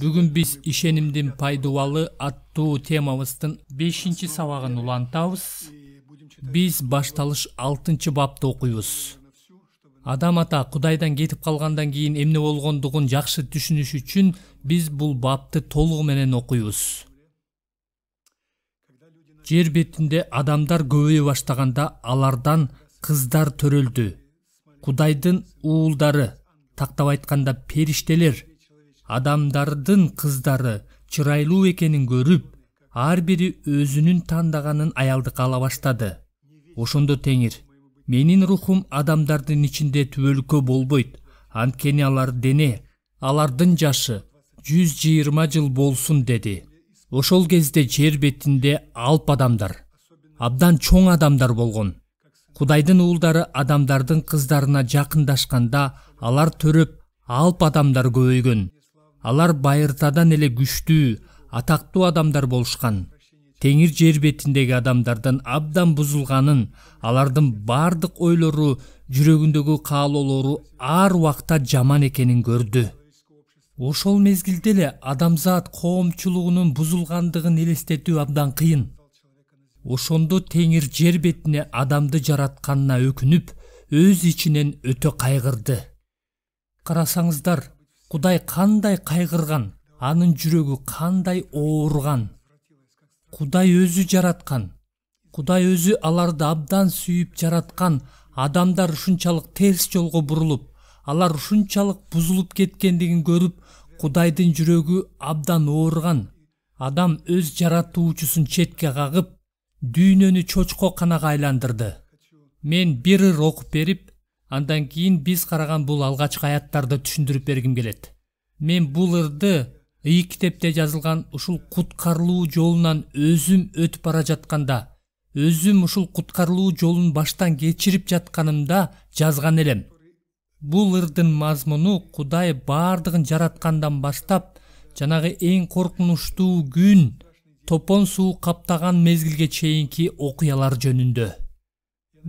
Бүгін биз ишенимдин пайдубалы аттуу темабыздын бешинчи сабагын улантабыз биз башталыш алтынчы бапты окуйбуз адам ата кудайдан кетип калгандан кийин эмне болгондугун жакшы түшүнүш үчүн біз бұл бапты толугу менен окуйбуз жер бетинде адамдар көбөйө баштаганда алардан қыздар төрөлдү кудайдын уулдары тактап айтканда периштелер адамдардын кыздары чырайлуу экенин көрүп ар бири өзүнүн тандаганын аялдыкка ала баштады ошондо теңир менин рухум адамдардын ичинде түбөлүккө болбойт анткени алар дене алардын жашы жүз жыйырма жыл болсун деди ошол кезде жер бетинде алп адамдар абдан чоң адамдар болгон кудайдын уулдары адамдардын кыздарына жакындашканда алар төрөп алп адамдар көбөйгөн алар байыртадан эле күчтүү атактуу адамдар болушкан теңир жер бетиндеги адамдардан абдан бузулганын алардын бардык ойлору жүрөгүндөгү каалоолору ар убакта жаман экенин көрдү ошол мезгилде эле адамзат коомчулугунун бузулгандыгын элестетүү абдан кыйын ошондо теңир жер бетине адамды жаратканына өкүнүп өз ичинен өтө кайгырды карасаңыздар кудай кандай кайгырган анын жүрөгү кандай ооруган кудай өзү жараткан кудай өзү аларды абдан сүйүп жараткан адамдар ушунчалык терс жолго бурулуп алар ушунчалык бузулуп кеткендигин көрүп кудайдын жүрөгү абдан ооруган адам өз жаратуучусун четке кагып дүйнөнү чочко канага айландырды мен бир ыр окуп берип андан кийин биз караган бул алгачкы аяттарды түшүндүрүп бергим келет мен бул ырды ыйык китепте жазылган ушул куткарылуу жолунан өзүм өтүп бара жатканда өзүм ушул куткарылуу жолун баштан кечирип жатканымда жазган элем бул ырдын мазмуну кудай баардыгын жараткандан баштап жанагы эң коркунучтуу күн топон суу каптаган мезгилге чейинки окуялар жөнүндө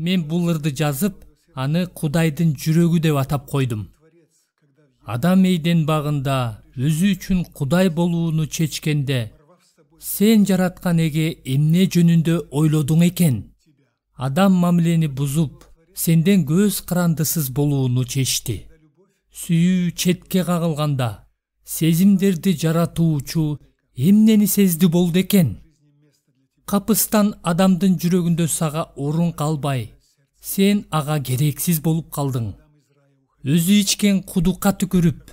мен бул ырды жазып аны кудайдын жүрөгү деп атап койдум адам эйден багында өзү үчүн кудай болууну чечкенде сен жараткан эге эмне жөнүндө ойлодуң экен адам мамилени бузуп сенден көз карандысыз болууну чечти сүйүү четке кагылганда сезимдерди жаратуучу эмнени сезди болду экен капыстан адамдын жүрөгүндө сага орун калбай сен ага керексиз болуп калдың өзү ичкен кудукка түкүрүп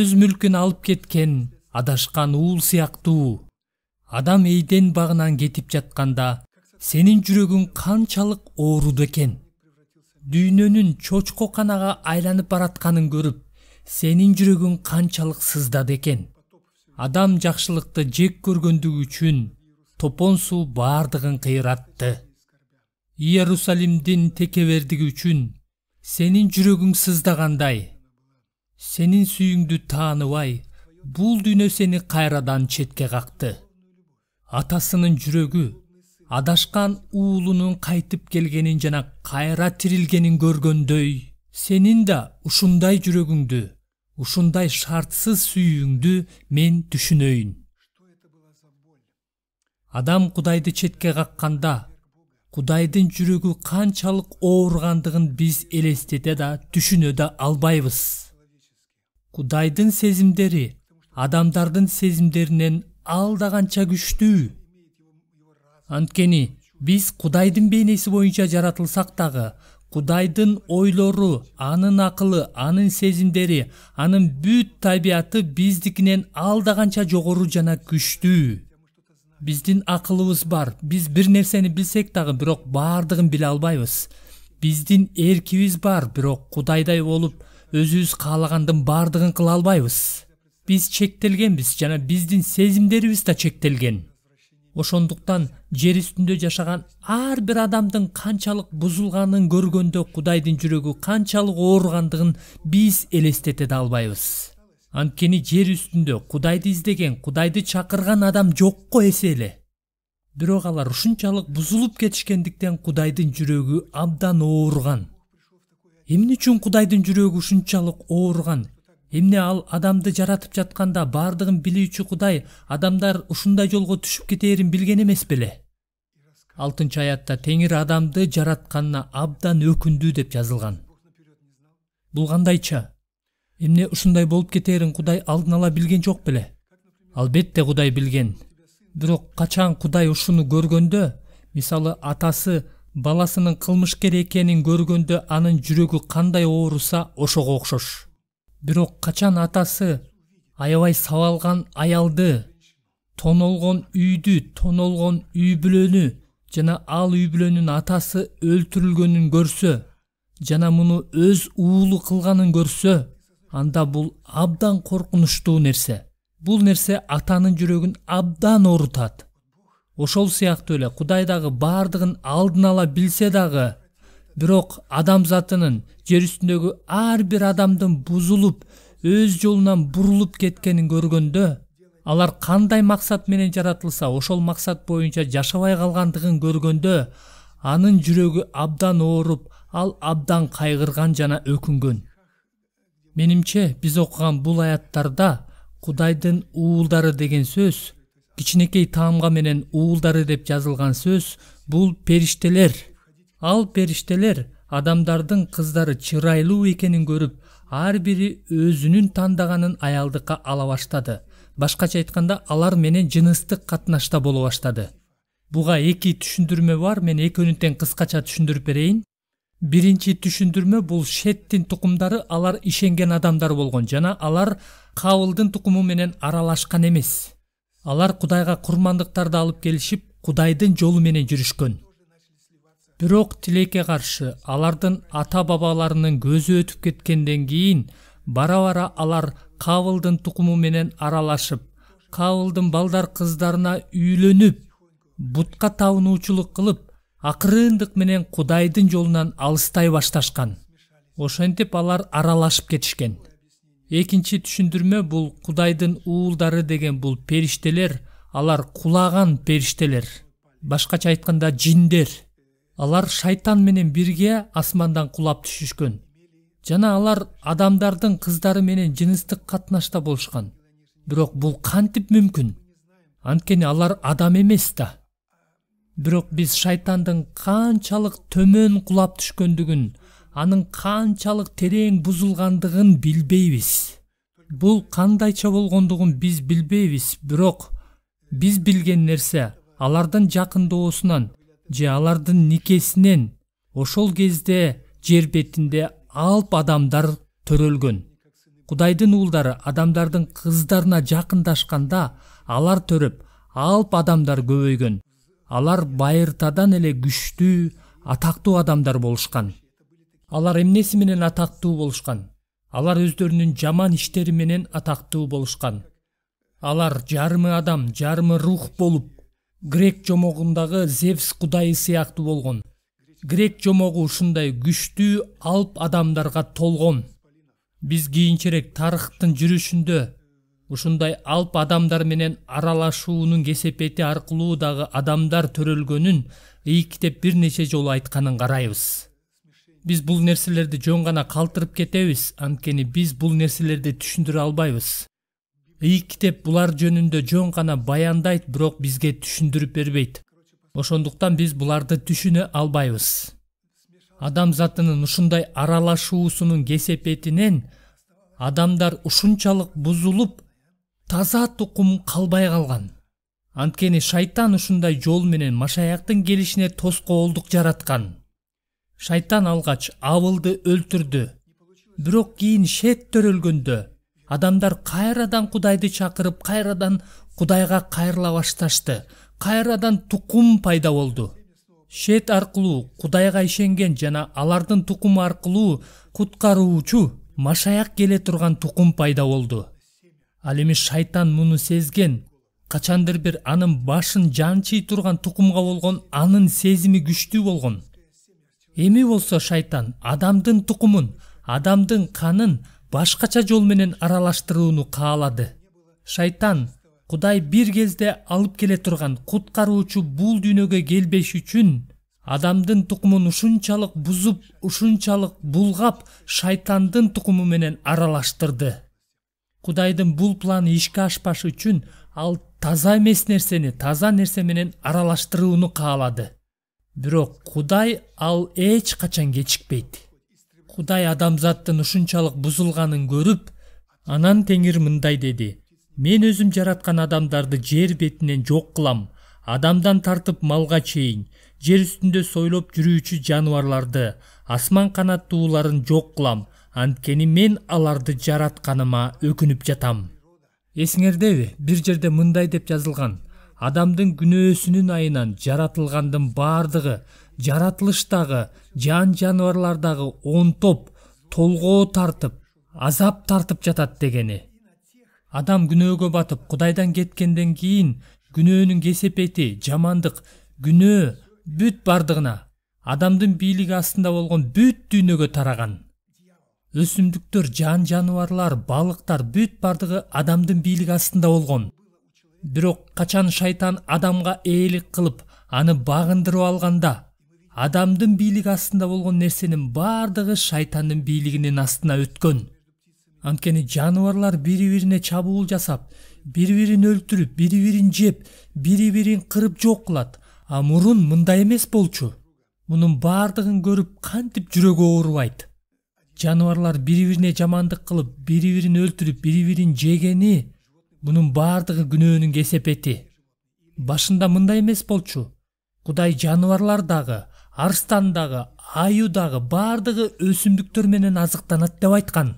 өз мүлкүн алып кеткен адашкан уул сыяктуу адам эйден багынан кетип жатканда сенин жүрөгүң канчалык ооруду экен дүйнөнүн чочко канага айланып баратканын көрүп сенин жүрөгүң канчалык сыздады экен адам жакшылыкты жек көргөндүгү үчүн топон суу баардыгын кыйратты иерусалимдин текебердиги үчүн сенин жүрөгүң сыздагандай сенин сүйүүңдү тааныбай бул дүйнө сени кайрадан четке какты атасынын жүрөгү адашкан уулунун кайтып келгенин жана кайра тирилгенин көргөндөй сенин да ушундай жүрөгүңдү ушундай шартсыз сүйүүңдү мен түшүнөйүн адам кудайды четке какканда кудайдын жүрөгү канчалык ооругандыгын биз элестете да түшүнө да албайбыз кудайдын сезимдери адамдардын сезимдеринен алда канча күчтүү анткени биз кудайдын бейнеси боюнча жаратылсак дагы кудайдын ойлору анын акылы анын сезимдери анын бүт табияты биздикинен алда канча жогору жана күчтүү биздин акылыбыз бар биз бир нерсени билсек дагы бирок баардыгын биле албайбыз биздин эркибиз бар бирок кудайдай болуп өзүбүз каалагандын баардыгын кыла албайбыз биз чектелгенбиз жана биздин сезимдерибиз да чектелген ошондуктан жер үстүндө жашаган ар бир адамдын канчалык бузулганын көргөндө кудайдын жүрөгү канчалык ооругандыгын биз элестете да албайбыз анткени жер үстүндө кудайды издеген кудайды чакырган адам жокко эсе эле бирок алар ушунчалык бузулуп кетишкендиктен кудайдын жүрөгү абдан ооруган эмне үчүн кудайдын жүрөгү ушунчалык ооруган эмне ал адамды жаратып жатканда баардыгын билүүчү кудай адамдар ушундай жолго түшүп кетээрин билген эмес беле алтынчы аятта теңир адамды жаратканына абдан өкүндүү деп жазылган бул кандайча эмне ушундай болуп кетерин кудай алдын ала билген жок беле албетте кудай билген бирок качан кудай ушуну көргөндө мисалы атасы баласынын кылмышкер экенин көргөндө анын жүрөгү кандай ооруса ошого окшош бирок качан атасы аябай сабалган аялды тонолгон үйдү тонолгон үй бүлөнү жана ал үй бүлөнүн атасы өлтүрүлгөнүн көрсө жана муну өз уулу кылганын көрсө анда бул абдан коркунучтуу нерсе бул нерсе атанын жүрөгүн абдан оорутат ошол сыяктуу эле кудай дагы баардыгын алдын ала билсе дагы бирок адамзатынын жер үстүндөгү ар бир адамдын бузулуп өз жолунан бурулуп кеткенин көргөндө алар кандай максат менен жаратылса ошол максат боюнча жашабай калгандыгын көргөндө анын жүрөгү абдан ооруп ал абдан кайгырган жана өкүнгөн менимче биз окуган бул аяттарда кудайдын уулдары деген сөз кичинекей тамга менен уулдары деп жазылган сөз бул периштелер ал периштелер адамдардын кыздары чырайлуу экенин көрүп ар бири өзүнүн тандаганын аялдыкка ала баштады башкача айтканда алар менен жыныстык катнашта боло баштады буга эки түшүндүрмө бар мен экөөнү тең кыскача түшүндүрүп берейин биринчи түшүндүрмө бул шеттин тукумдары алар ишенген адамдар болгон жана алар кабылдын тукуму менен аралашкан эмес алар кудайга курмандыктарды алып келишип кудайдын жолу менен жүрүшкөн бирок тилекке каршы алардын ата бабаларынын көзү өтүп кеткенден кийин бара бара алар кабылдын тукуму менен аралашып кабылдын балдар кыздарына үйлөнүп бутка табынуучулук кылып акырындык менен кудайдын жолунан алыстай башташкан ошентип алар аралашып кетишкен экинчи түшүндүрмө бул кудайдын уулдары деген бул периштелер алар кулаган периштелер башкача айтканда жиндер алар шайтан менен бирге асмандан кулап түшүшкөн жана алар адамдардын кыздары менен жыныстык катнашта болушкан бирок бул кантип мүмкүн анткени алар адам эмес да бирок биз шайтандын канчалык төмөн кулап түшкөндүгүн анын канчалык терең бузулгандыгын билбейбиз бул кандайча болгондугун биз билбейбиз бирок биз билген нерсе алардын жакындоосунан же алардын никесинен ошол кезде жер бетинде алп адамдар төрөлгөн кудайдын уулдары адамдардын кыздарына жакындашканда алар төрөп алп адамдар көбөйгөн алар байыртадан эле күчтүү атактуу адамдар болушкан алар эмнеси менен атактуу болушкан алар өздөрүнүн жаман иштери менен атактуу болушкан алар жарымы адам жарымы рух болуп грек жомогундагы зевс кудайы сыяктуу болгон грек жомогу ушундай күчтүү алп адамдарга толгон биз кийинчерээк тарыхтын жүрүшүндө ушундай алп адамдар менен аралашуунун кесепети аркылуу дагы адамдар төрөлгөнүн ыйык китеп бир нече жолу айтканын карайбыз биз бул нерселерди жөн гана калтырып кетебиз анткени биз бул нерселерди түшүндүрө албайбыз ыйык китеп булар жөнүндө жөн гана баяндайт бирок бизге түшүндүрүп бербейт ошондуктан биз буларды түшүнө албайбыз адам затынын ушундай аралашуусунун кесепетинен адамдар ушунчалык бузулуп таза тукум калбай калган анткени шайтан ушундай жол менен машаяктын келишине тоскоолдук жараткан шайтан алгач абылды өлтүрдү бирок кийин шет төрөлгөндө адамдар кайрадан кудайды чакырып кайрадан кудайга кайрыла башташты кайрадан тукум пайда болду шет аркылуу кудайга ишенген жана алардын тукуму аркылуу куткаруучу машаяк келе турган тукум пайда болду ал эми шайтан муну сезген качандыр бир анын башын жанчый турган тукумга болгон анын сезими күчтүү болгон эми болсо шайтан адамдын тукумун адамдын канын башкача жол менен аралаштырууну каалады шайтан кудай бир кезде алып келе турган куткаруучу бул дүйнөгө келбеш үчүн адамдын тукумун ушунчалык бузуп ушунчалык булгап шайтандын тукуму менен аралаштырды кудайдын бул планы ишке ашпашы үчүн ал таза эмес нерсени таза нерсе менен аралаштырууну каалады бирок кудай ал эч качан кечикпейт кудай адамзаттын ушунчалык бузулганын көрүп анан теңир мындай деди мен өзүм жараткан адамдарды жер бетинен жок кылам адамдан тартып малга чейин жер үстүндө сойлоп жүрүүчү жаныбарларды асман канаттууларын жок кылам анткени мен аларды жаратканыма өкүнүп жатам эсиңердеби бир жерде мындай деп жазылган адамдын күнөөсүнүн айынан жаратылгандын баардыгы жаратылыштагы жан жаныбарлардагы он топ толгоо тартып азап тартып жатат дегени адам күнөөгө батып кудайдан кеткенден кийин күнөөнүн кесепети жамандык күнөө бүт бардыгына адамдын бийлиги астында болгон бүт дүйнөгө тараган өсүмдүктөр жан жаныбарлар балыктар бүт бардыгы адамдын бийлиги астында болгон бирок качан шайтан адамга ээлик кылып аны багындырып алганда адамдын бийлиги астында болгон нерсенин баардыгы шайтандын бийлигинин астына өткөн анткени жаныбарлар бири бирине чабуул жасап бири бирин өлтүрүп бири бирин жеп бири бирин кырып жок кылат а мурун мындай эмес болчу мунун баардыгын көрүп кантип жүрөгү оорубайт жаныбарлар бири бирине жамандык кылып бири бирин өлтүрүп бири бирин жегени мунун баардыгы күнөөнүн кесепети башында мындай эмес болчу кудай жаныбарлар дагы арстан дагы аюу дагы баардыгы өсүмдүктөр менен азыктанат деп айткан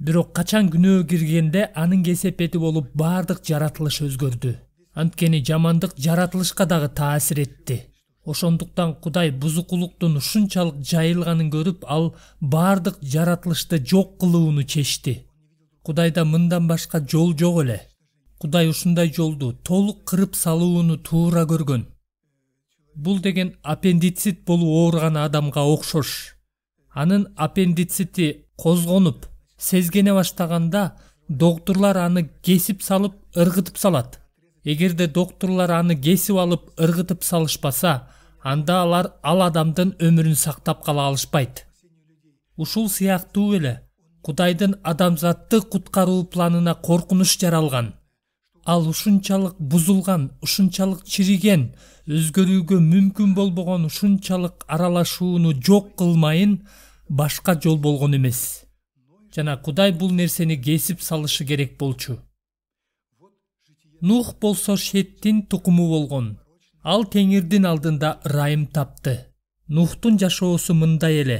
бирок качан күнөө киргенде анын кесепети болуп бардык жаратылыш өзгөрдү анткени жамандык жаратылышка дагы таасир этти ошондуктан кудай бузукулуктун ушунчалык жайылганын көрүп ал баардык жаратылышты жок кылууну чечти кудайда мындан башка жол жок эле кудай ушундай жолду толук кырып салууну туура көргөн бул деген аппендицит болуп ооруган адамга окшош анын аппендицити козгонуп сезгене баштаганда доктурлар аны кесип салып ыргытып салат эгерде докторлар аны кесип алып ыргытып салышпаса анда алар ал адамдын өмүрүн сактап кала алышпайт ушул сыяктуу эле кудайдын адамзатты куткаруу планына коркунуч жаралган ал ушунчалык бузулган ушунчалык чириген өзгөрүүгө мүмкүн болбогон ушунчалык аралашууну жок кылмайын башка жол болгон эмес жана кудай бул нерсени кесип салышы керек болчу нух болсо шеттин тукуму болгон ал теңирдин алдында ырайым тапты нухтун жашоосу мындай эле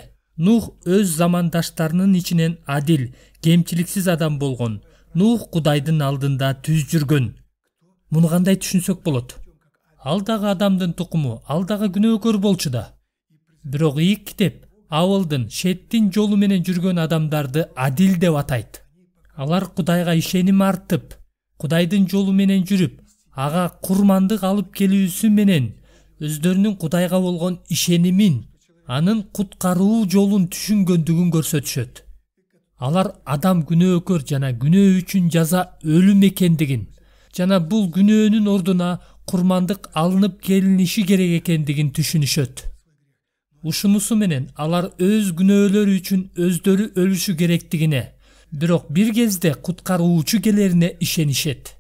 нух өз замандаштарынын ичинен адил кемчиликсиз адам болгон нух кудайдын алдында түз жүргөн муну кандай түшүнсөк болот ал дагы адамдын тукуму ал дагы күнөөкөр болчу да бирок ыйик китеп абылдын шеттин жолу менен жүргөн адамдарды адил деп атайт алар кудайга ишеним артып кудайдын жолу менен жүрүп ага курмандык алып келүүсү менен өздөрүнүн кудайга болгон ишенимин анын куткаруу жолун түшүнгөндүгүн көрсөтүшөт алар адам күнөөкөр жана күнөө үчүн жаза өлүм экендигин жана бул күнөөнүн ордуна курмандык алынып келиниши керек экендигин түшүнүшөт ушунусу менен алар өз күнөөлөрү үчүн өздөрү өлүшү керектигине бирок бир кезде куткаруучу келерине ишенишет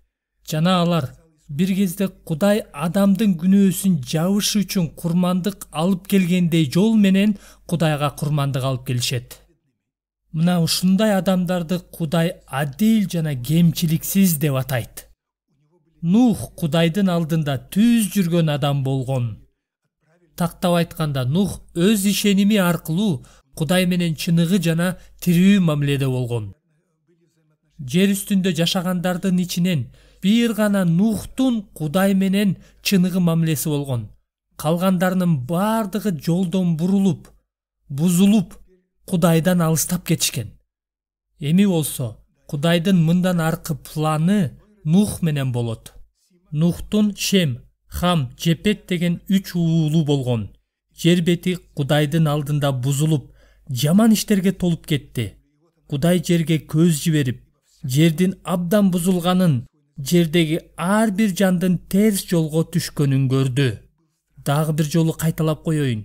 жана алар бир кезде кудай адамдын күнөөсүн жабыш үчүн курмандык алып келгендей жол менен кудайга курмандык алып келишет мына ушундай адамдарды кудай адил жана кемчиликсиз деп атайт нух кудайдын алдында түз жүргөн адам болгон тактап айтканда нух өз ишеними аркылуу кудай менен чыныгы жана тирүү мамиледе болгон жер үстүндө жашагандардын ичинен бир гана нухтун кудай менен чыныгы мамилеси болгон калгандарынын баардыгы жолдон бурулуп бузулуп кудайдан алыстап кетишкен эми болсо кудайдын мындан аркы планы нух менен болот нухтун шем хам жепет деген үч уулу болгон жер бети кудайдын алдында бузулуп жаман иштерге толуп кетти кудай жерге көз жиберип жердин абдан бузулганын жердеги ар бир жандын терс жолго түшкөнүн көрдү дагы бир жолу кайталап коеюн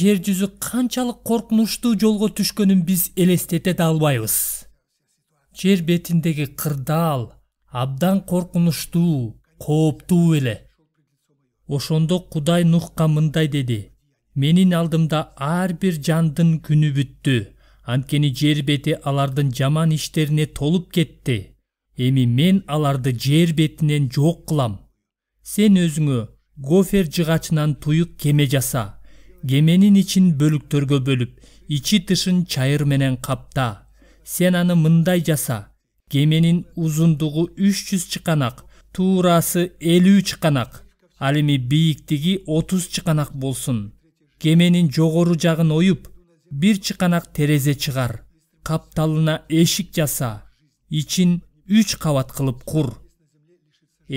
жер жүзү канчалык коркунучтуу жолго түшкөнүн биз элестете да албайбыз жер бетиндеги кырдаал абдан коркунучтуу кооптуу эле ошондо кудай нухка мындай деди менин алдымда ар бир жандын күнү бүттү анткени жер бети алардын жаман иштерине толуп кетти эми мен аларды жер бетинен жок кылам сен өзүңө гофер жыгачынан туюк кеме жаса кеменин ичин бөлүктөргө бөлүп ичи тышын чайыр менен капта сен аны мындай жаса кеменин узундугу 300 чыканак туурасы 50 чыканак ал эми бийиктиги 30 чыканак болсун кеменин жогору жагын оюп бир чыканак терезе чыгар капталына эшик жаса ичин үч кабат кылып кур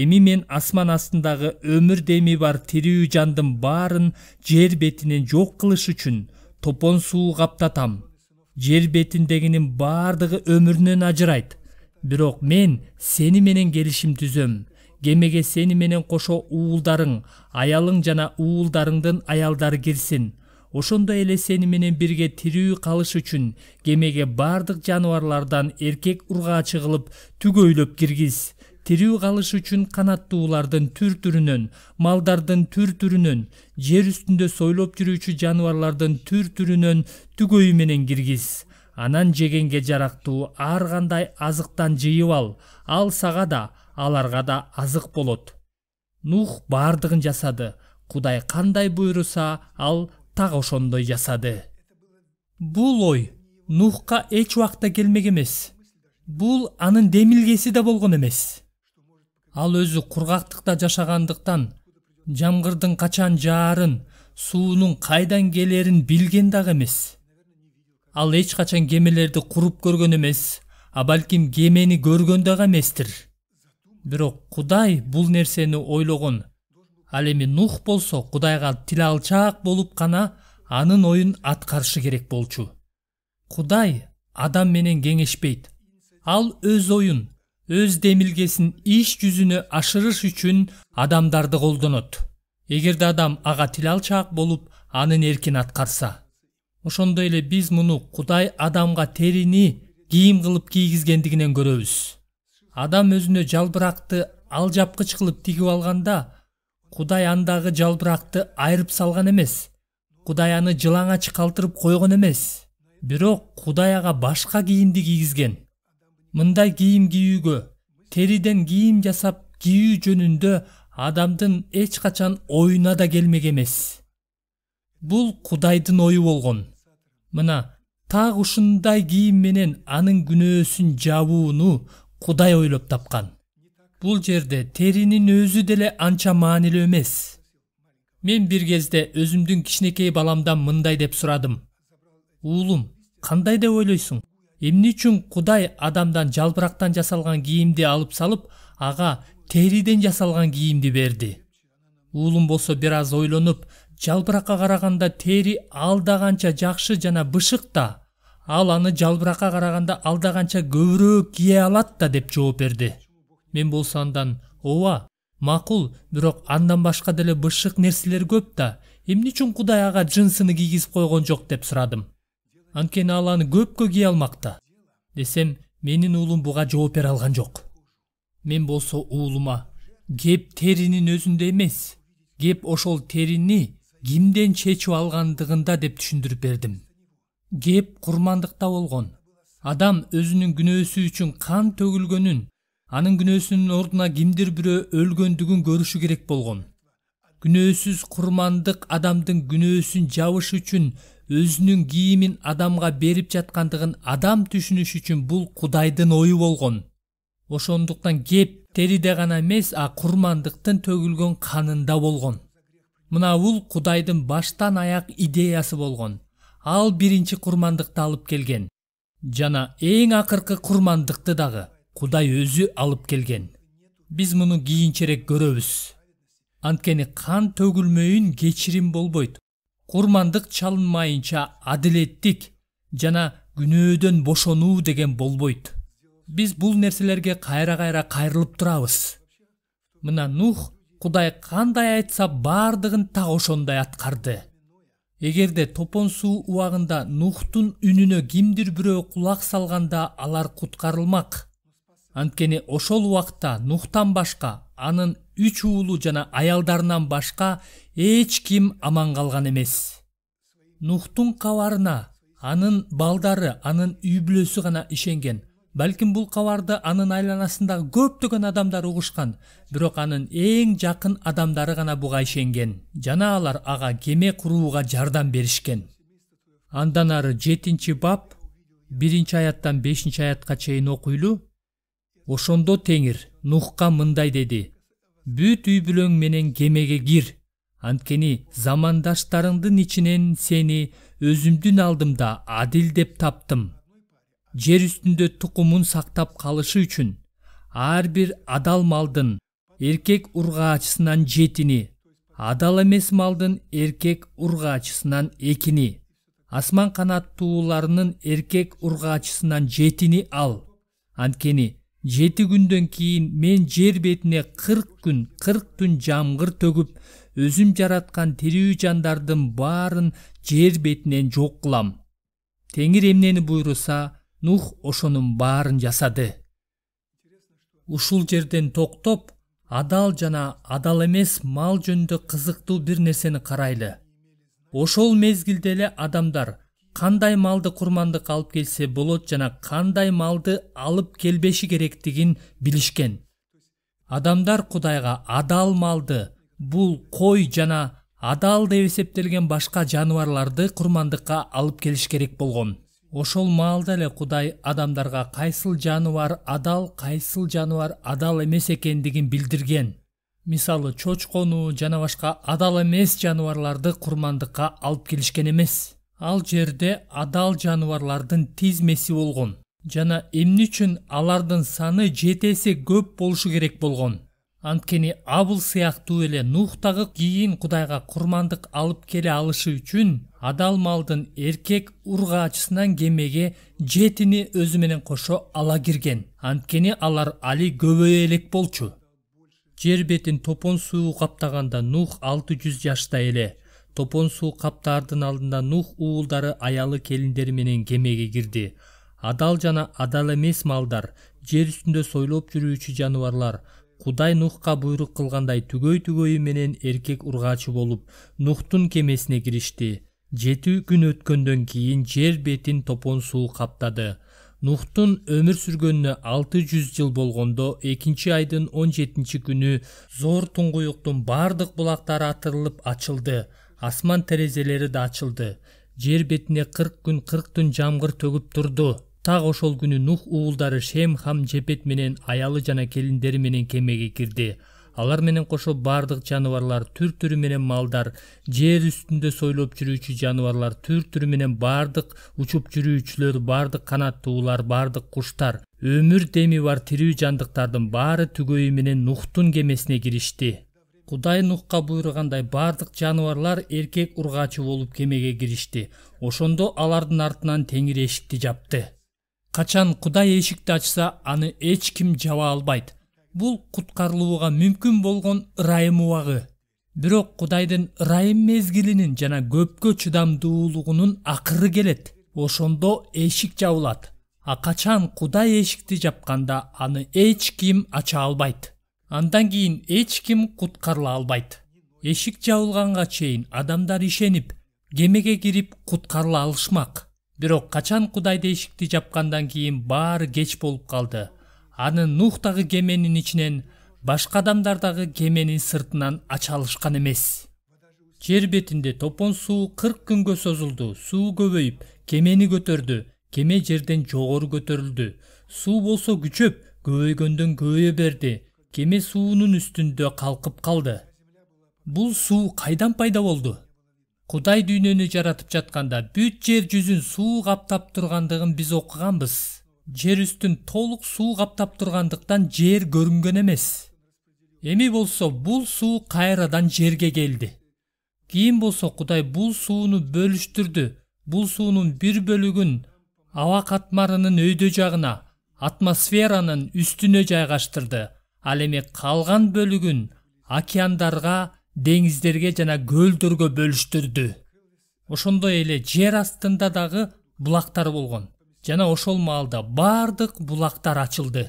эми мен асман астындагы өмүр деми бар тирүү жандын баарын жер бетинен жок кылыш үчүн топон суу каптатам жер бетиндегинин баардыгы өмүрүнөн ажырайт бирок мен сени менен келишим түзөм кемеге сени менен кошо уулдарың аялың жана уулдарыңдын аялдары кирсин ошондой эле сени менен бирге тирүү калыш үчүн кемеге бардык жаныбарлардан эркек ургаачы кылып түгөйлөп киргиз тирүү калыш үчүн канаттуулардын түр түрүнөн малдардын түр түрүнөн жер үстүндө сойлоп жүрүүчү жаныбарлардын түр түрүнөн түгөйү менен киргиз анан жегенге жарактуу ар кандай азыктан жыйып ал ал сага да аларга да азык болот нух бардыгын жасады кудай кандай буйруса ал так ошондой жасады бул ой нухка эч убакта келмек эмес бул анын демилгеси да болгон эмес ал өзү кургактыкта жашагандыктан жамгырдын качан жаарын суунун кайдан келерин билген дагы эмес ал эч качан кемелерди куруп көргөн эмес а балким кемени көргөн дагы эместир бирок кудай бул нерсени ойлогон ал эми нух болсо кудайга тил алчаак болуп гана анын оюн аткарышы керек болчу кудай адам менен кеңешпейт ал өз оюн өз демилгесин иш жүзүнө ашырыш үчүн адамдарды колдонот эгерде адам ага тил алчаак болуп анын эркин аткарса ошондой эле биз муну кудай адамга терини кийим кылып кийгизгендигинен көрөбүз адам өзүнө жалбыракты алжапкыч кылып тигип алганда кудай андагы жалбыракты айрып салган эмес кудай аны жылаңач калтырып койгон эмес бирок кудай ага башка кийимди кийгизген мындай кийим кийүүгө териден кийим жасап кийүү жөнүндө адамдын эч качан оюна да келмек эмес бул кудайдын ою болгон мына так ушундай кийим менен анын күнөөсүн жабууну кудай ойлоп тапкан Бұл жерде терінің өзі деле анча маанилүү эмес. Мен бир кезде өзүмдүн кичинекей баламдан мындай деп сұрадым. Уулум, кандай деп ойлойсуң? Эмне үчүн Кудай адамдан жалбырақтан жасалған кийимди алып салып, ага териден жасалган кийимди берди? Уулум болсо бир аз ойлонуп, жалбыракка караганда тери алда канча жакшы жана бышык да, ал аны жалбыракка караганда алда канча көбүрөөк кие алат да деп жооп берди. мен болсо андан ооба макул бирок андан башка деле бышык нерселер көп да эмне үчүн кудай ага джинсыны кийгизип койгон жок деп сурадым анткени ал аны көпкө кие алмак да десем менин уулум буга жооп бере алган жок мен болсо уулума кеп теринин өзүндө эмес кеп ошол терини кимден чечип алгандыгында деп түшүндүрүп бердим кеп курмандыкта болгон адам өзүнүн күнөөсү үчүн кан төгүлгөнүн анын күнөөсүнүн ордуна кимдир бирөө өлгөндүгүн көрүшү керек болгон күнөөсүз курмандык адамдын күнөөсүн жабыш үчүн өзүнүн кийимин адамга берип жаткандыгын адам түшүнүш үчүн бул кудайдын ою болгон ошондуктан кеп териде гана эмес а курмандыктын төгүлгөн канында болгон мына бул кудайдын баштан аяк идеясы болгон ал биринчи курмандыкты алып келген жана эң акыркы курмандыкты дагы кудай өзү алып келген биз муну кийинчерээк көрөбүз анткени кан төгүлмөйүн кечирим болбойт курмандык чалынмайынча адилеттик жана күнөөдөн бошонуу деген болбойт биз бул нерселерге кайра кайра кайрылып турабыз мына нух кудай кандай айтса баардыгын так ошондой аткарды эгерде топон суу убагында нухтун үнүнө кимдир бирөө кулак салганда алар куткарылмак анткени ошол убакта нухтан башка анын үч уулу жана аялдарынан башка эч ким аман калган эмес нухтун кабарына анын балдары анын үй бүлөсү гана ишенген балким бул кабарды анын айланасындагы көптөгөн адамдар угушкан бирок анын эң жакын адамдары гана буга ишенген жана алар ага кеме курууга жардам беришкен андан ары жетинчи бап биринчи аяттан бешинчи аятка чейин окуйлу ошондо теңир нухка мындай деди бүт үй бүлөң менен кемеге кир анткени замандаштарыңдын ичинен сени өзүмдүн алдымда адил деп таптым жер үстүндө тукумун сактап калышы үчүн ар бир адал малдын эркек ургаачысынан жетини адал эмес малдын эркек ургаачысынан экини асман канаттууларынын эркек ургаачысынан жетини ал анткени жети күндөн кейін мен жер бетине кырк күн кырк түн жамгыр төгүп Өзім жараткан тирүү жандардын баарын жер бетинен жок кылам теңир эмнени буйруса нух ошонун баарын жасады ушул жерден токтоп адал жана адал эмес мал жөнүндө кызыктуу бир нерсени карайлы ошол мезгилде эле адамдар кандай малды курмандыкка алып келсе болот жана кандай малды алып келбеши керектигин билишкен адамдар кудайга адал малды бул кой жана адал деп эсептелген башка жаныбарларды курмандыкка алып келиш керек болгон ошол маалда эле кудай адамдарга кайсыл жаныбар адал кайсыл жаныбар адал эмес экендигин билдирген мисалы чочкону жана башка адал эмес жаныбарларды курмандыкка алып келишкен эмес ал жерде адал жаныбарлардын тизмеси болгон жана эмне үчүн алардын саны жети эсе көп болушу керек болгон анткени абыл сыяктуу эле нух дагы кийин кудайга курмандык алып келе алышы үчүн адал малдын эркек ургаачысынан кемеге жетини өзү менен кошо ала кирген анткени алар али көбөйө элек болчу жер бетин топон суу каптаганда нух алты жүз жашта эле топон суу каптаардын алдында нух уулдары аялы келиндери менен кемеге кирди адал жана адал эмес малдар жер үстүндө сойлоп жүрүүчү жаныбарлар кудай нухка буйрук кылгандай түгөй түгөйү менен эркек ургаачы болуп нухтун кемесине киришти жети күн өткөндөн кийин жер бетин топон суу каптады нухтун өмүр сүргөнүнө алты жүз жыл болгондо экинчи айдын он жетинчи күнү зор туңгуюктун бардык булактары атырылып ачылды асман терезелери да ачылды жер бетине кырк күн кырк түн жамгыр төгүп турду так ошол күнү нух уулдары шем хам жепет менен аялы жана келиндери менен кемеге кирди алар менен кошо бардык жаныбарлар түр түрү менен малдар жер үстүндө сойлоп жүрүүчү жаныбарлар түр түрү менен баардык учуп жүрүүчүлөр баардык канаттуулар баардык куштар өмүр деми бар тирүү жандыктардын баары түгөйү менен нухтун кемесине киришти кудай нухка буйругандай баардык жаныбарлар эркек ургаачы болуп кемеге киришти ошондо алардын артынан теңир эшикти жапты качан кудай эшикти ачса аны эч ким жаба албайт бул куткарылууга мүмкүн болгон ырайым убагы бирок кудайдын ырайым мезгилинин жана көпкө чыдамдуулугунун акыры келет ошондо эшик жабылат а качан кудай эшикти жапканда аны эч ким ача албайт андан кийин эч ким куткарыла албайт эшик жабылганга чейин адамдар ишенип кемеге кирип куткарыла алышмак бирок качан кудай эшикти жапкандан кийин баары кеч болуп калды аны нух дагы кеменин ичинен башка адамдар дагы кеменин сыртынан ача алышкан эмес жер бетинде топон суу кырк күнгө созулду суу көбөйүп кемени көтөрдү кеме жерден жогору көтөрүлдү суу болсо күчөп көбөйгөндөн көбөйө берди кеме суунун үстүндө калкып калды бул суу кайдан пайда болду кудай дүйнөнү жаратып жатканда бүт жер жүзүн суу каптап тургандыгын биз окуганбыз жер үстүн толук суу каптап тургандыктан жер көрүнгөн эмес эми болсо бул суу кайрадан жерге келди кийин болсо кудай бул сууну бөлүштүрдү бул суунун бир бөлүгүн аба катмарынын өйдө жагына атмосферанын үстүнө жайгаштырды ал эми калган бөлүгүн океандарга деңиздерге жана көлдөргө бөлүштүрдү ошондой эле жер астында дагы булактар болгон жана ошол маалда баардык булактар ачылды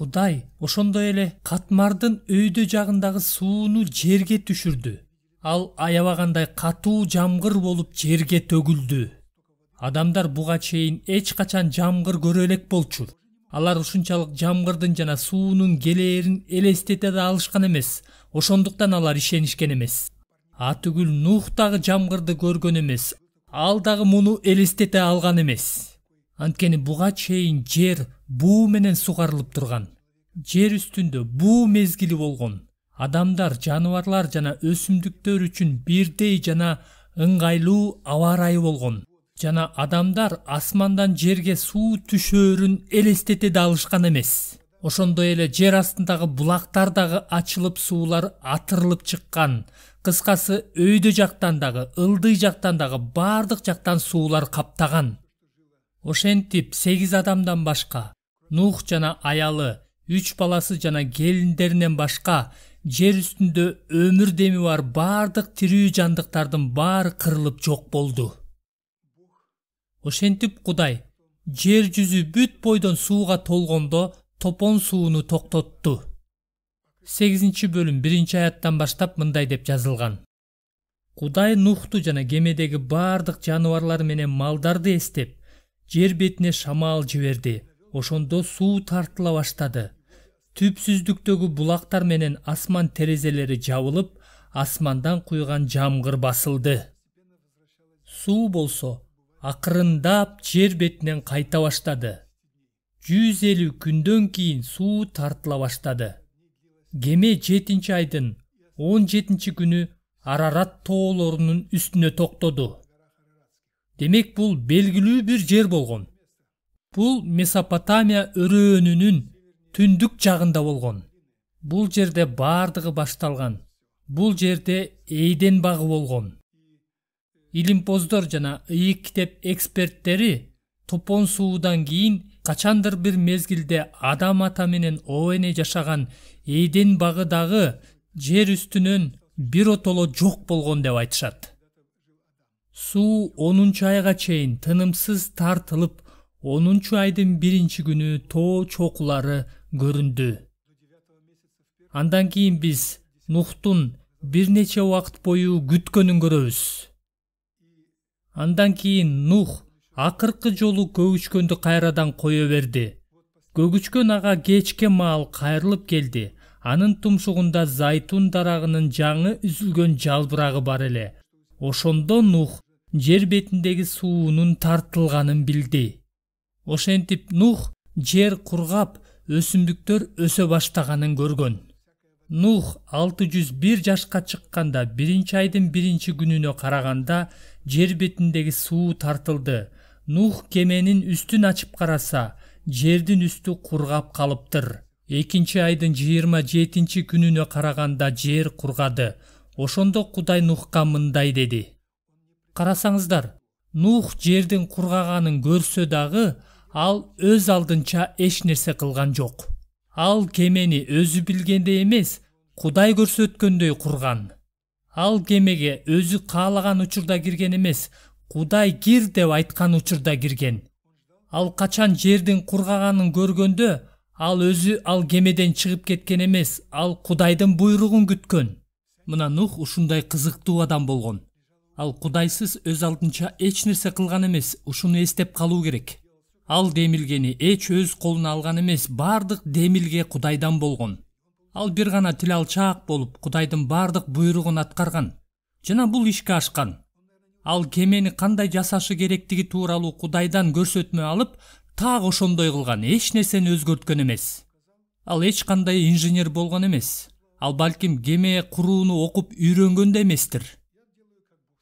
кудай ошондой эле катмардын өйдө жагындагы сууну жерге түшүрдү ал аябагандай катуу жамгыр болуп жерге төгүлдү адамдар буга чейин эч качан жамгыр көрө элек болчу алар ушунчалык жамгырдын жана суунун келээрин элестете да алышкан эмес ошондуктан алар ишенишкен эмес атүгүл нух дагы жамгырды көргөн эмес ал дагы муну элестете алган эмес анткени буга чейин жер буу менен сугарылып турган жер үстүндө буу мезгили болгон адамдар жаныбарлар жана өсүмдүктөр үчүн бирдей жана ыңгайлуу аба ырайы болгон жана адамдар асмандан жерге суу түшөөрүн элестете да алышкан эмес ошондой эле жер астындагы булактар дагы ачылып суулар атырылып чыккан кыскасы өйдө жактан дагы ылдый жактан дагы баардык жактан суулар каптаган ошентип сегиз адамдан башка нух жана аялы үч баласы жана келиндеринен башка жер үстүндө өмүр деми бар баардык тирүү жандыктардын баары кырылып жок болду ошентип кудай жер жүзү бүт бойдон сууга толгондо топон сууну токтотту сегизинчи бөлүм биринчи аяттан баштап мындай деп жазылган кудай нухту жана кемедеги баардык жаныбарлар менен малдарды эстеп жер бетине шамал жиберди ошондо суу тартыла баштады түпсүздүктөгү булактар менен асман терезелери жабылып асмандан куйган жамгыр басылды суу болсо акырындап жер бетинен кайта баштады жүз элүү күндөн кийин суу тартыла баштады кеме жетинчи айдын он жетинчи күнү арарат тоолорунун үстүнө токтоду демек бул белгилүү бир жер болгон бул месопотамия өрөөнүнүн түндүк жагында болгон бул жерде баардыгы башталган бул жерде эйден багы болгон илимпоздор жана ыйык китеп эксперттери топон суудан кийин качандыр бир мезгилде адам ата менен оо эне жашаган эден багы дагы жер үстүнөн биротоло жок болгон деп айтышат суу онунчу айга чейин тынымсыз тартылып онунчу айдын биринчи күнү тоо чокулары көрүндү андан кийин биз нухтун бир нече убакыт бою күткөнүн көрөбүз андан кийин нух акыркы жолу көгүчкөндү кайрадан кое берди көгүчкөн ага кечке маал кайрылып келди анын тумшугунда зайтун дарагынын жаңы үзүлгөн жалбырагы бар эле ошондо нух жер бетиндеги суунун тартылганын билди ошентип нух жер кургап өсүмдүктөр өсө баштаганын көргөн нух 601 жашка чыкканда биринчи айдын биринчи күнүнө караганда жер бетиндеги суу тартылды нух кеменин үстүн ачып караса жердин үстү кургап калыптыр экинчи айдын 27 күнүнө караганда жер кургады ошондо кудай нухка мындай деди карасаңыздар нух жердин кургаганын көрсө дагы ал өз алдынча эч нерсе кылган жок ал кемени өзү билгендей эмес кудай көрсөткөндөй курган ал кемеге өзү каалаган учурда кирген эмес кудай кир деп айткан учурда кирген ал качан жердин кургаганын көргөндө ал өзү ал кемеден чыгып кеткен эмес ал кудайдын буйругун күткөн мына нух ушундай кызыктуу адам болгон ал кудайсыз өз алдынча эч нерсе кылган эмес ушуну эстеп калуу керек ал демилгени эч өз колуна алган эмес баардык демилге кудайдан болгон ал бир гана тил алчаак болуп кудайдын бардык буйругун аткарган жана бул ишке ашкан ал кемени кандай жасашы керектиги тууралуу кудайдан көрсөтмө алып так ошондой кылган эч нерсени өзгөрткөн эмес ал эч кандай инженер болгон эмес ал балким кеме курууну окуп үйрөнгөн да эместир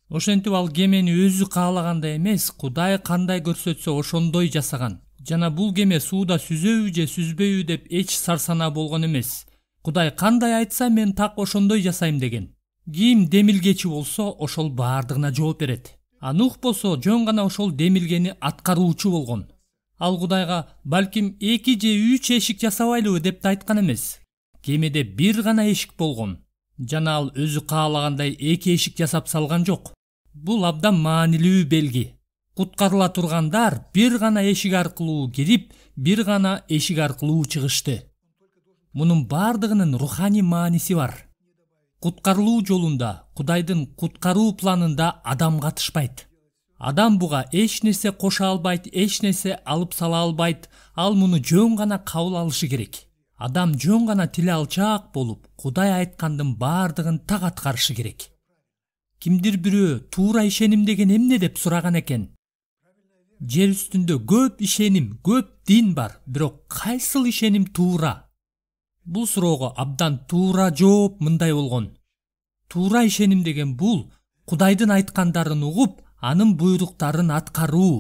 ошентип ал кемени өзү каалагандай эмес кудай кандай көрсөтсө ошондой жасаган жана бул кеме сууда сүзөбү же сүзбөйбү деп эч сарсанаа болгон эмес кудай кандай айтса мен так ошондой жасайм деген ким демилгечи болсо ошол баардыгына жооп берет а нух болсо жөн гана ошол демилгени аткаруучу болгон ал кудайга балким эки же үч эшик жасабайлыбы деп да айткан эмес кемеде бир гана эшик болгон жана ал өзү каалагандай эки эшик жасап салган жок бул абдан маанилүү белги куткарыла тургандар бир гана эшик аркылуу кирип бир гана эшик аркылуу чыгышты мунун баардыгынын руханий мааниси бар куткарылуу жолунда кудайдын куткаруу планында адам катышпайт адам буга эч нерсе кошо албайт эч нерсе алып сала албайт ал муну жөн гана кабыл алышы керек адам жөн гана тил алчаак болуп кудай айткандын баардыгын так аткарышы керек кимдир бирөө туура ишеним деген эмне деп сураган экен жер үстүндө көп ишеним көп дин бар бирок кайсыл ишеним туура бул суроого абдан туура жооп мындай болгон туура ишеним деген бул кудайдын айткандарын угуп анын буйруктарын аткаруу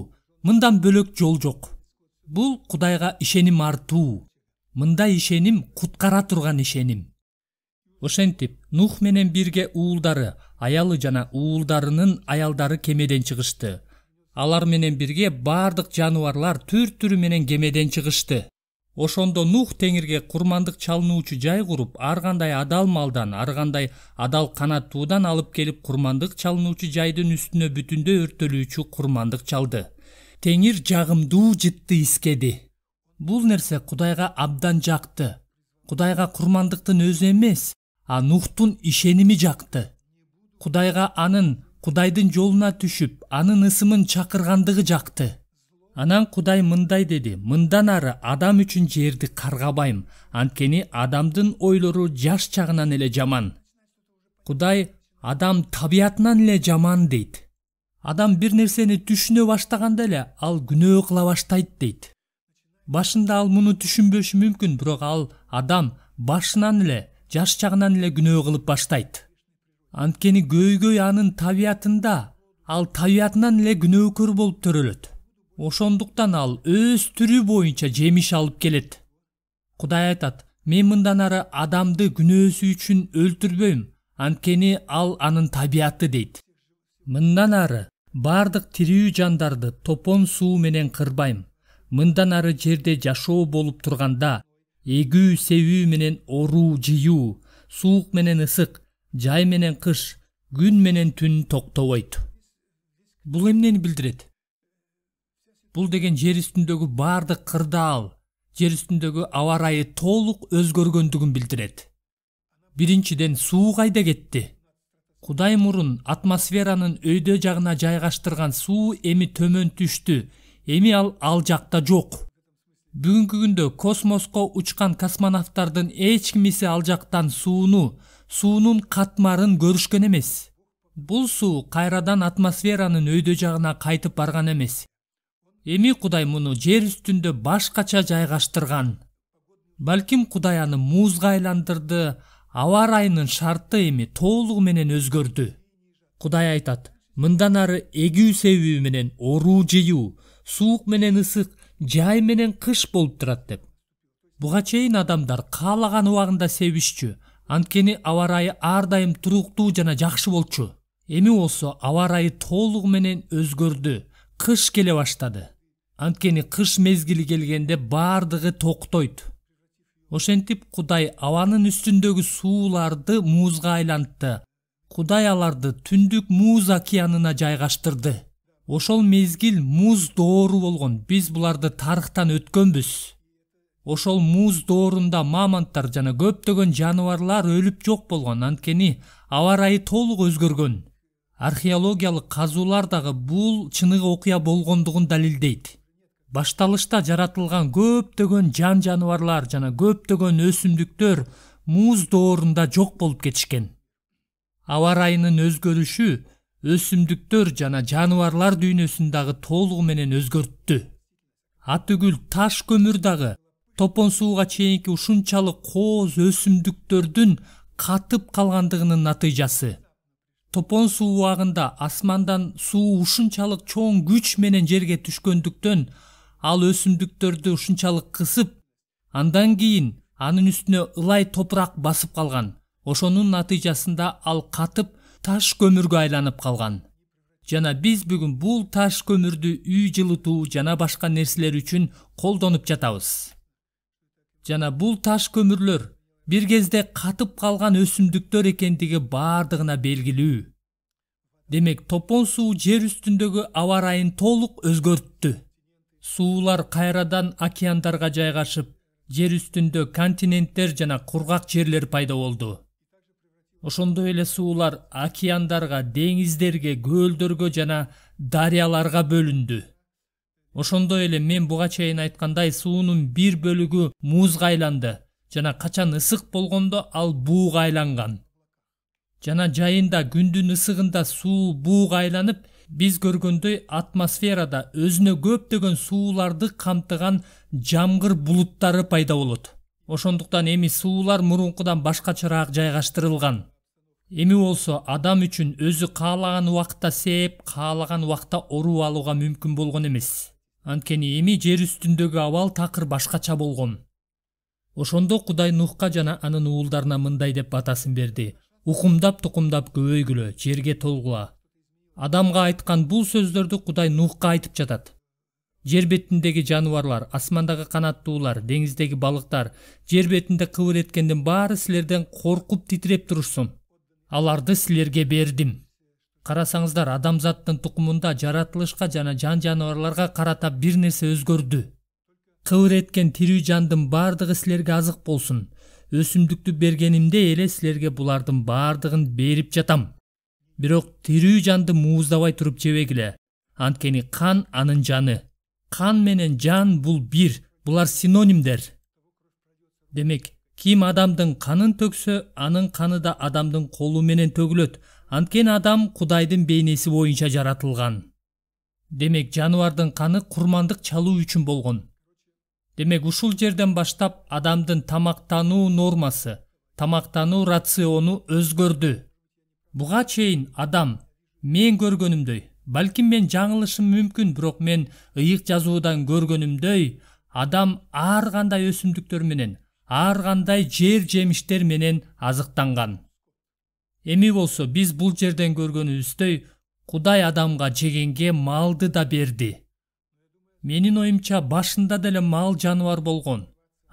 мындан бөлөк жол жок бул кудайга ишеним артуу мындай ишеним куткара турган ишеним ошентип нух менен бирге уулдары аялы жана уулдарынын аялдары кемеден чыгышты алар менен бирге бардык жаныбарлар түр түрү менен кемеден чыгышты ошондо нух теңирге курмандык чалынуучу жай куруп ар кандай адал малдан ар кандай адал канаттуудан алып келип курмандык чалынуучу жайдын үстүнө бүтүндөй өрттөлүүчү курмандык чалды теңир жагымдуу жытты искеди бул нерсе кудайга абдан жакты кудайга курмандыктын өзү эмес а нухтун ишеними жакты кудайга анын кудайдын жолуна түшүп анын ысымын чакыргандыгы жакты анан кудай мындай деди мындан ары адам үчүн жерди каргабайм анткени адамдын ойлору жаш жагынан эле жаман кудай адам табиятынан эле жаман дейт адам бир нерсени түшүнө баштаганда эле ал күнөө кыла баштайт дейт башында ал муну түшүнбөшү мүмкүн бирок ал адам башынан эле жаш жагынан эле күнөө кылып баштайт анткени көйгөй анын табиятында ал табиятынан эле күнөөкөр болуп төрөлөт ошондуктан ал өзтүрүү боюнча жемиш алып келет кудай айтат мен мындан ары адамды күнөөсү үчүн өлтүрбөйм анткени ал анын табияты дейт мындан ары баардык тирүү жандарды топон суу менен кырбайм мындан ары жерде жашоо болуп турганда эгүү себүү менен оруу жыюу суук менен ысык жай менен кыш күн менен түн токтобойт бул эмнени билдирет бул деген жер үстүндөгү баардык кырдаал жер үстүндөгү аба ырайы толук өзгөргөндүгүн билдирет биринчиден суу кайда кетти кудай мурун атмосферанын өйдө жагына жайгаштырган суу эми төмөн түштү эми ал ал жакта жок бүгүнкү күндө космоско учкан космонавттардын эч кимиси ал жактан сууну суунун катмарын көрүшкөн эмес бул суу кайрадан атмосферанын өйдө жагына кайтып барган эмес эми кудай муну жер үстүндө башкача жайгаштырган балким кудай аны музга айландырды аба ырайынын шарты эми толугу менен өзгөрдү кудай айтат мындан ары эгүү себүү менен ооруу жыюу суук менен ысык жай менен кыш болуп турат деп буга чейин адамдар каалаган убагында себишчү анткени аба ырайы ар дайым туруктуу жана жакшы болчу эми болсо аба ырайы толугу менен өзгөрдү кыш келе баштады анткени кыш мезгили келгенде баардыгы токтойт ошентип кудай абанын үстүндөгү сууларды музга айлантты кудай аларды түндүк муз океанына жайгаштырды ошол мезгил муз доору болгон биз буларды тарыхтан өткөнбүз ошол муз доорунда мамонттар жана көптөгөн жаныбарлар өлүп жок болгон анткени аба ырайы толук өзгөргөн археологиялык казуулар дагы бул чыныгы окуя болгондугун далилдейт башталышта жаратылган көптөгөн жан жаныбарлар жана көптөгөн өсүмдүктөр муз доорунда жок болуп кетишкен аба ырайынын өзгөрүшү өсүмдүктөр жана жаныбарлар дүйнөсүн дагы толугу менен өзгөрттү атүгүл таш көмүр дагы топон сууга чейинки ушунчалык кооз өсүмдүктөрдүн катып калгандыгынын натыйжасы топон суу убагында асмандан суу ушунчалык чоң күч менен жерге түшкөндүктөн ал өсүмдүктөрдү ушунчалык кысып андан кийин анын үстүнө ылай топурак басып калган ошонун натыйжасында ал катып таш көмүргө айланып калган жана биз бүгүн бул таш көмүрдү үй жылытуу жана башка нерселер үчүн колдонуп жатабыз жана бул таш көмүрлөр бир кезде катып калган өсүмдүктөр экендиги баардыгына белгилүү демек топон суу жер үстүндөгү аба ырайын толук өзгөрттү суулар кайрадан океандарга жайгашып жер үстүндө континенттер жана кургак жерлер пайда болду ошондой эле суулар океандарга деңиздерге көлдөргө жана дарыяларга бөлүндү ошондой эле мен буга чейин айткандай суунун бир бөлүгү музга айланды жана качан ысык болгондо ал бууга айланган жана жайында күндүн ысыгында суу бууга айланып биз көргөндөй атмосферада өзүнө көптөгөн сууларды камтыган жамгыр булуттары пайда болот ошондуктан эми суулар мурункудан башкачараак жайгаштырылган эми болсо адам үчүн өзү каалаган убакта сээп каалаган убакта оруп алууга мүмкүн болгон эмес анткени эми жер үстүндөгү абал такыр башкача болгон ошондо кудай нухка жана анын уулдарына мындай деп батасын берди укумдап тукумдап көбөйгүлө жерге толгула адамга айткан бул сөздөрдү кудай нухка айтып жатат жер бетиндеги жаныбарлар асмандагы канаттуулар деңиздеги балыктар жер бетинде кыбыр эткендин баары силерден коркуп титиреп турушсун аларды силерге бердим карасаңыздар адамзаттын тукумунда жаратылышка жана жан жаныбарларга карата бир нерсе өзгөрдү кыбыр эткен тирүү жандын бардыгы силерге азык болсун өсүмдүктү бергенимде эле силерге булардын бардыгын берип жатам бирок тирүү жанды мууздабай туруп жебегиле анткени кан анын жаны кан менен жан бул бир булар синонимдер демек ким адамдын канын төксө анын каны да адамдын колу менен төгүлөт анткени адам кудайдын бейнеси боюнча жаратылган демек жаныбардын каны курмандык чалуу үчүн болгон демек ушул жерден баштап адамдын тамактануу нормасы тамактануу рациону өзгөрдү буга чейин адам мен көргөнүмдөй балким мен жаңылышым мүмкүн бирок мен ыйык жазуудан көргөнүмдөй адам ар кандай өсүмдүктөр менен ар кандай жер жемиштер менен азыктанган эми болсо биз бул жерден көргөнүбүздөй кудай адамга жегенге малды да берди менин оюмча башында деле мал жаныбар болгон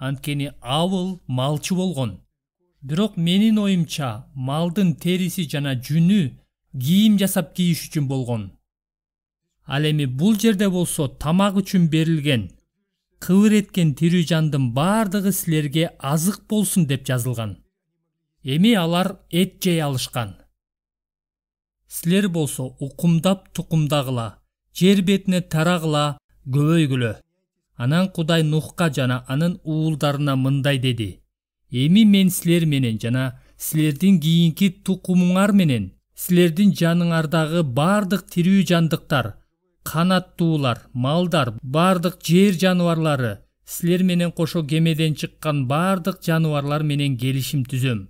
анткени абыл малчы болгон бирок менин оюмча малдын териси жана жүнү кийим жасап кийиш үчүн болгон ал эми бул жерде болсо тамак үчүн берилген кыбыр еткен тирүү жандын бардыгы силерге азык болсун деп жазылған. эми алар эт жей алышкан силер болсо укумдап тукумдагыла жер бетине тарагыла көбөйгүлө анан кудай нухка жана анын уулдарына мындай деди эми мен силер менен жана силердин кийинки тукумуңар менен силердин жаныңардагы бардык тирүү жандыктар канаттуулар малдар бардық жер жануарлары, силер менен кошо кемеден чыккан бардык жаныбарлар менен келишим түзөм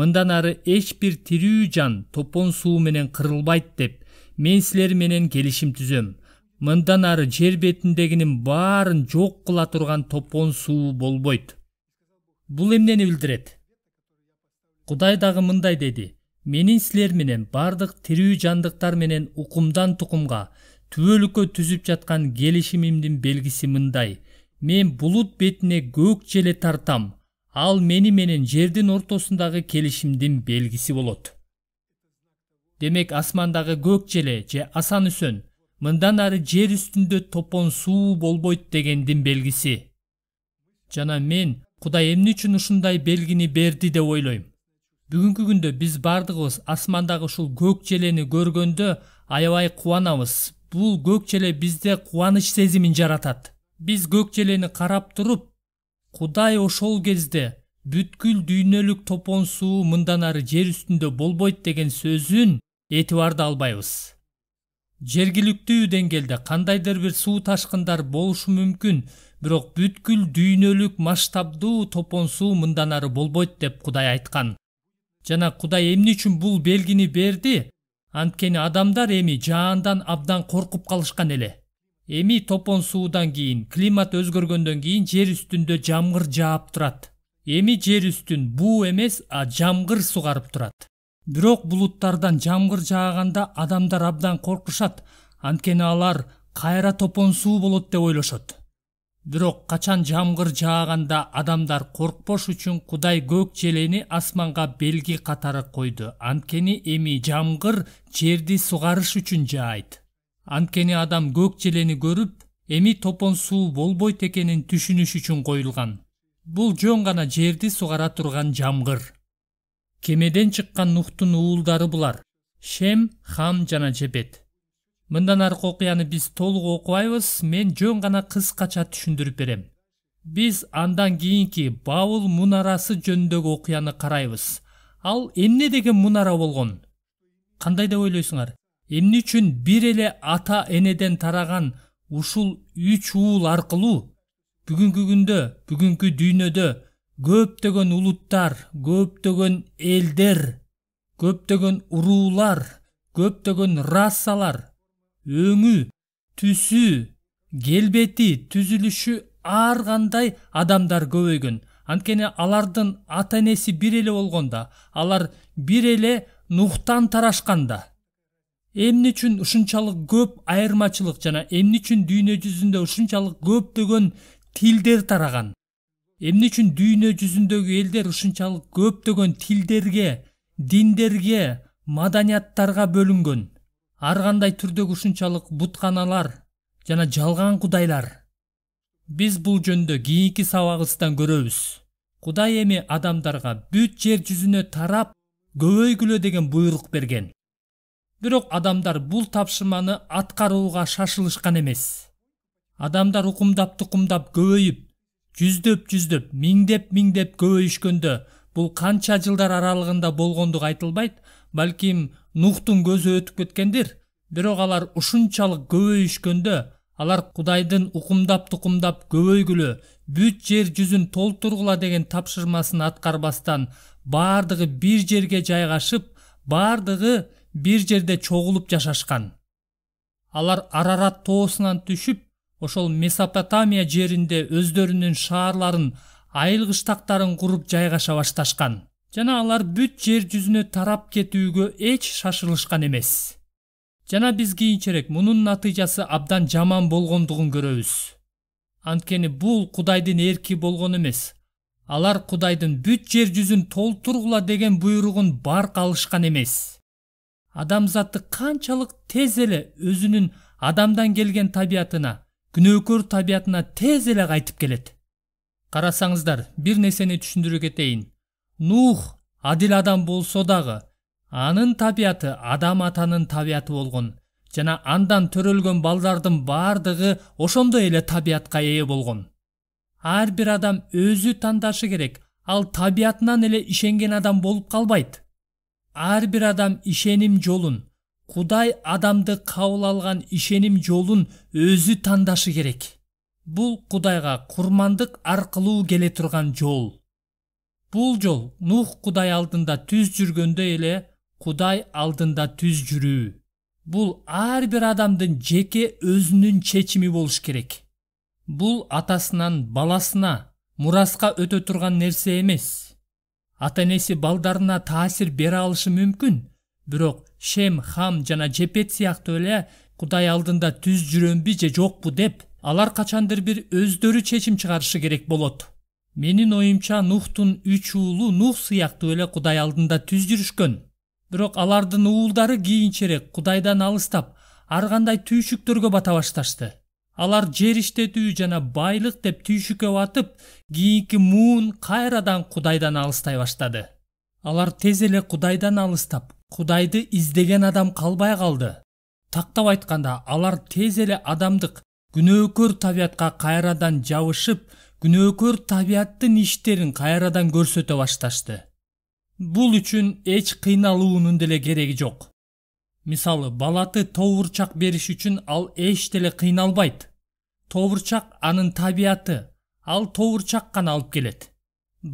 мындан ары эч бир тирүү жан топон суу менен кырылбайт деп мен силер менен келишим түзөм мындан ары жер бетиндегинин баарын жок кыла турган топон суу болбойт бул эмнени билдирет кудай дагы мындай деди менин силер менен бардык тирүү жандыктар менен укумдан тукумга түбөлүккө түзүп жаткан келишимимдин белгиси мындай мен булут бетине көк желе тартам ал мени менен жердин ортосундагы келишимдин белгиси болот демек асмандагы көк желе же асан үсөн мындан ары жер үстүндө топон суу болбойт дегендин белгиси жана мен кудай эмне үчүн ушундай белгини берди деп ойлойм бүгүнкү күндө биз баардыгыбыз асмандагы ушул көк желени көргөндө аябай кубанабыз бул көк желе бизде кубаныч сезимин жаратат биз көк желени карап туруп кудай ошол кезде бүткүл дүйнөлүк топон суу мындан ары жер үстүндө болбойт деген сөзүн этибарда албайбыз жергиликтүү деңгээлде кандайдыр бир суу ташкындар болушу мүмкүн бирок бүткүл дүйнөлүк масштабдуу топон суу мындан ары болбойт деп кудай айткан жана кудай эмне үчүн бул белгини берди анткени адамдар эми жаандан абдан коркуп калышкан эле эми топон суудан кийин климат өзгөргөндөн кийин жер үстүндө жамгыр жаап турат эми жер үстүн буу эмес а жамгыр сугарып турат бирок булуттардан жамгыр жааганда адамдар абдан коркушат анткени алар кайра топон суу болот деп ойлошот бирок качан жамгыр жааганда адамдар коркпош үчүн кудай көк желени асманга белги катары койду анткени эми жамгыр жерди сугарыш үчүн жаайт анткени адам көк желени көрүп эми топон суу болбойт экенин түшүнүш үчүн коюлган бул жөн гана жерди сугара турган жамгыр кемеден чыккан нухтун уулдары булар шем хам жана жебет мындан аркы окуяны биз толук окубайбыз мен жөн гана кыскача түшүндүрүп берем биз андан кийинки бауыл мунарасы жөнүндөгү окуяны карайбыз ал эмне деген мунара болгон кандай деп ойлойсуңар эмне үчүн бир эле ата энеден тараған ушул үч уул аркылуу бүгүнкү күндө бүгүнкү дүйнөдө көптөгөн улуттар көптөгөн элдер көптөгөн уруулар көптөгөн расалар өңү түсү келбети түзүлүшү ар кандай адамдар көбөйгөн анткени алардын ата энеси бир эле болгондо алар бир эле нухтан тарашканда эмне үчүн ушунчалык көп айырмачылык жана эмне үчүн дүйнө жүзүндө ушунчалык көптөгөн тилдер тараган эмне үчүн дүйнө жүзүндөгү элдер ушунчалык көптөгөн тилдерге диндерге маданияттарга бөлүнгөн ар кандай түрдөгү ушунчалык бутканалар жана жалган кудайлар биз бул жөнүндө кийинки сабагыбыздан көрөбүз кудай эми адамдарга бүт жер жүзүнө тарап көбөйгүлө деген буйрук берген бирок адамдар бул тапшырманы аткарууга шашылышкан эмес адамдар укумдап тукумдап көбөйүп жүздөп жүздөп миңдеп миңдеп көбөйүшкөндө бул канча жылдар аралыгында болгондугу айтылбайт балким нухтун көзү өтүп кеткендир бирок алар ушунчалык көбөйүшкөндө алар кудайдын укумдап тукумдап көбөйгүлө бүт жер жүзүн толтургула деген тапшырмасын аткарбастан баардыгы бир жерге жайгашып баардыгы бир жерде чогулуп жашашкан алар арарат тоосунан түшүп ошол месопотамия жеринде өздөрүнүн шаарларын айыл кыштактарын куруп жайгаша башташкан жана алар бүт жер жүзүнө тарап кетүүгө эч шашылышкан эмес жана биз кийинчерээк мунун натыйжасы абдан жаман болгондугун көрөбүз анткени бул кудайдын эрки болгон эмес алар кудайдын бүт жер жүзүн толтургула деген буйругун барк алышкан эмес адамзатты канчалык тез эле өзүнүн адамдан келген табиятына күнөөкөр табиятына тез эле кайтып келет карасаңыздар бир нерсени түшүндүрө кетейин нух адил адам болсо дагы анын табиаты адам атанын табиаты болгон жана андан төрөлгөн балдардын баардыгы ошондой эле табиятка ээ болгон ар бир адам өзү тандашы керек ал табиятынан эле ишенген адам болуп калбайт ар бир адам ишеним жолун кудай адамды кабыл алган ишеним жолун өзү тандашы керек бул кудайга курмандык аркылуу келе турган жол бул жол нух құдай алдында түз жүргөндөй эле кудай алдында түз жүрүү Бұл ар бир адамдын жеке өзүнүн чечими болуш керек бул атасынан баласына мураска өтө турган нерсе эмес ата энеси балдарына таасир бере алышы мүмкін, бирок шем хам жана жепет сыяктуу эле құдай алдында түз жүрөмбү же жокпу деп алар качандыр бир өздөрү чечим чыгарышы керек болот менин оюмча нухтун үч уулу нух сыяктуу эле кудай алдында түз жүрүшкөн бирок алардын уулдары кийинчерээк кудайдан алыстап ар кандай түйшүктөргө бата башташты алар жер иштетүү жана байлык деп түйшүккө батып кийинки муун кайрадан кудайдан алыстай баштады алар тез эле кудайдан алыстап кудайды издеген адам калбай калды тактап айтканда алар тез эле адамдык күнөөкөр табиятка кайрадан жабышып күнөөкөр табияттын иштерин кайрадан көрсөтө башташты бул үчүн эч кыйналуунун деле кереги жок мисалы балаты тобурчак бериш үчүн ал эч деле кыйналбайт тобурчак анын табияты ал тобурчак гана алып келет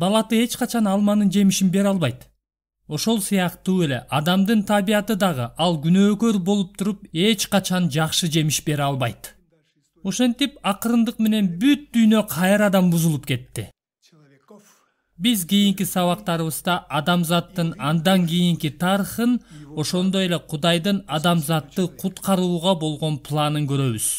балаты эч качан алманын жемишин бере албайт ошол сыяктуу эле адамдын табияты дагы ал күнөөкөр болуп туруп эч качан жакшы жемиш бере албайт ошентип акырындык менен бүт дүйнө кайрадан бузулуп кетти биз кийинки сабактарыбызда адамзаттын андан кийинки тарыхын ошондой эле кудайдын адамзатты куткарууга болгон планын көрөбүз